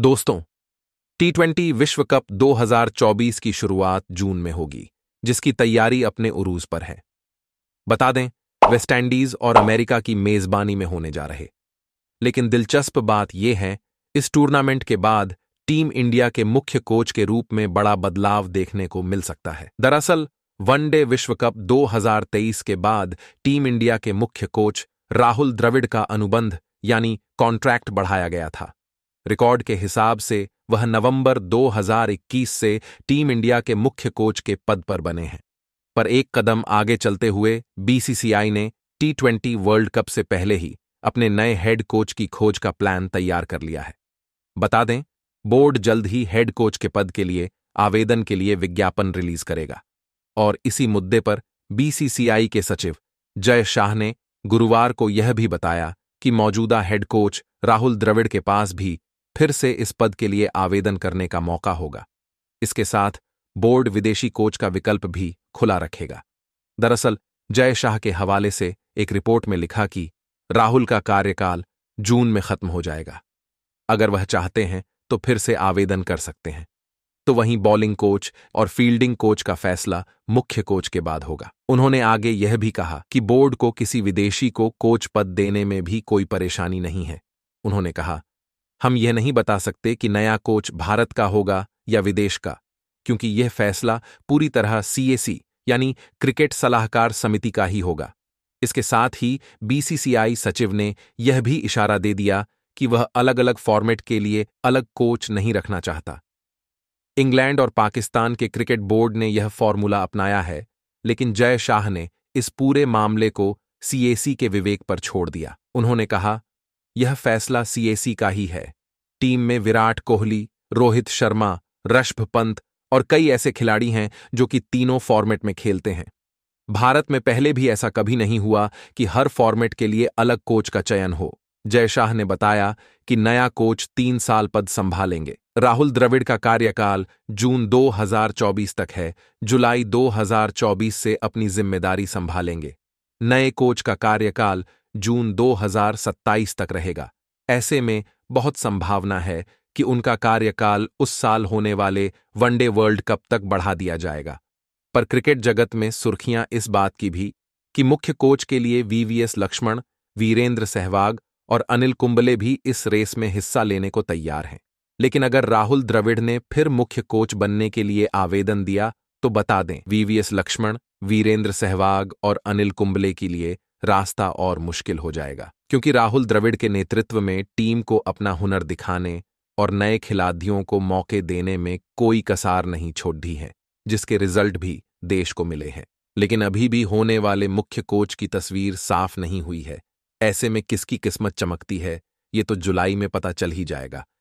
दोस्तों T twenty विश्व cup 2024 की शुरुआत जून में होगी जिसकी तैयारी अपने उरूज पर है बता दें वेस्टइंडीज और अमेरिका की मेजबानी में होने जा रहे लेकिन दिलचस्प बात यह है इस टूर्नामेंट के बाद टीम इंडिया के मुख्य कोच के रूप में बड़ा बदलाव देखने को मिल सकता है दरअसल वनडे विश्व कप 2023 के बाद टीम इंडिया के मुख्य कोच राहुल द्रविड़ का अनुबंध यानी कॉन्ट्रैक्ट बढ़ाया गया था रिकॉर्ड के हिसाब से वह नवंबर 2021 से टीम इंडिया के मुख्य कोच के पद पर बने हैं पर एक कदम आगे चलते हुए बीसीसीआई ने टी ट्वेंटी वर्ल्ड कप से पहले ही अपने नए हेड कोच की खोज का प्लान तैयार कर लिया है बता दें बोर्ड जल्द ही हेड कोच के पद के लिए आवेदन के लिए विज्ञापन रिलीज करेगा और इसी मुद्दे पर बीसीसीआई के सचिव जय शाह ने गुरुवार को यह भी बताया कि मौजूदा हेड कोच राहुल द्रविड़ के पास भी फिर से इस पद के लिए आवेदन करने का मौका होगा इसके साथ बोर्ड विदेशी कोच का विकल्प भी खुला रखेगा दरअसल जय शाह के हवाले से एक रिपोर्ट में लिखा कि राहुल का कार्यकाल जून में खत्म हो जाएगा अगर वह चाहते हैं तो फिर से आवेदन कर सकते हैं तो वहीं बॉलिंग कोच और फील्डिंग कोच का फैसला मुख्य कोच के बाद होगा उन्होंने आगे यह भी कहा कि बोर्ड को किसी विदेशी को कोच पद देने में भी कोई परेशानी नहीं है उन्होंने कहा हम यह नहीं बता सकते कि नया कोच भारत का होगा या विदेश का क्योंकि यह फैसला पूरी तरह सीएसी यानी क्रिकेट सलाहकार समिति का ही होगा इसके साथ ही बीसीसीआई सचिव ने यह भी इशारा दे दिया कि वह अलग अलग फॉर्मेट के लिए अलग कोच नहीं रखना चाहता इंग्लैंड और पाकिस्तान के क्रिकेट बोर्ड ने यह फॉर्मूला अपनाया है लेकिन जय शाह ने इस पूरे मामले को सीएसी के विवेक पर छोड़ दिया उन्होंने कहा यह फैसला सीएसी का ही है टीम में विराट कोहली रोहित शर्मा रश्भ पंत और कई ऐसे खिलाड़ी हैं जो कि तीनों फॉर्मेट में खेलते हैं भारत में पहले भी ऐसा कभी नहीं हुआ कि हर फॉर्मेट के लिए अलग कोच का चयन हो जय शाह ने बताया कि नया कोच तीन साल पद संभालेंगे राहुल द्रविड़ का कार्यकाल जून 2024 तक है जुलाई 2024 से अपनी जिम्मेदारी संभालेंगे नए कोच का कार्यकाल जून 2027 तक रहेगा ऐसे में बहुत संभावना है कि उनका कार्यकाल उस साल होने वाले वनडे वर्ल्ड कप तक बढ़ा दिया जाएगा पर क्रिकेट जगत में सुर्खियां इस बात की भी कि मुख्य कोच के लिए वीवीएस लक्ष्मण वीरेंद्र सहवाग और अनिल कुंबले भी इस रेस में हिस्सा लेने को तैयार हैं लेकिन अगर राहुल द्रविड़ ने फिर मुख्य कोच बनने के लिए आवेदन दिया तो बता दें वीवीएस लक्ष्मण वीरेंद्र सहवाग और अनिल कुंबले के लिए रास्ता और मुश्किल हो जाएगा क्योंकि राहुल द्रविड़ के नेतृत्व में टीम को अपना हुनर दिखाने और नए खिलाड़ियों को मौके देने में कोई कसार नहीं छोड़ दी है जिसके रिजल्ट भी देश को मिले हैं लेकिन अभी भी होने वाले मुख्य कोच की तस्वीर साफ नहीं हुई है ऐसे में किसकी किस्मत चमकती है ये तो जुलाई में पता चल ही जाएगा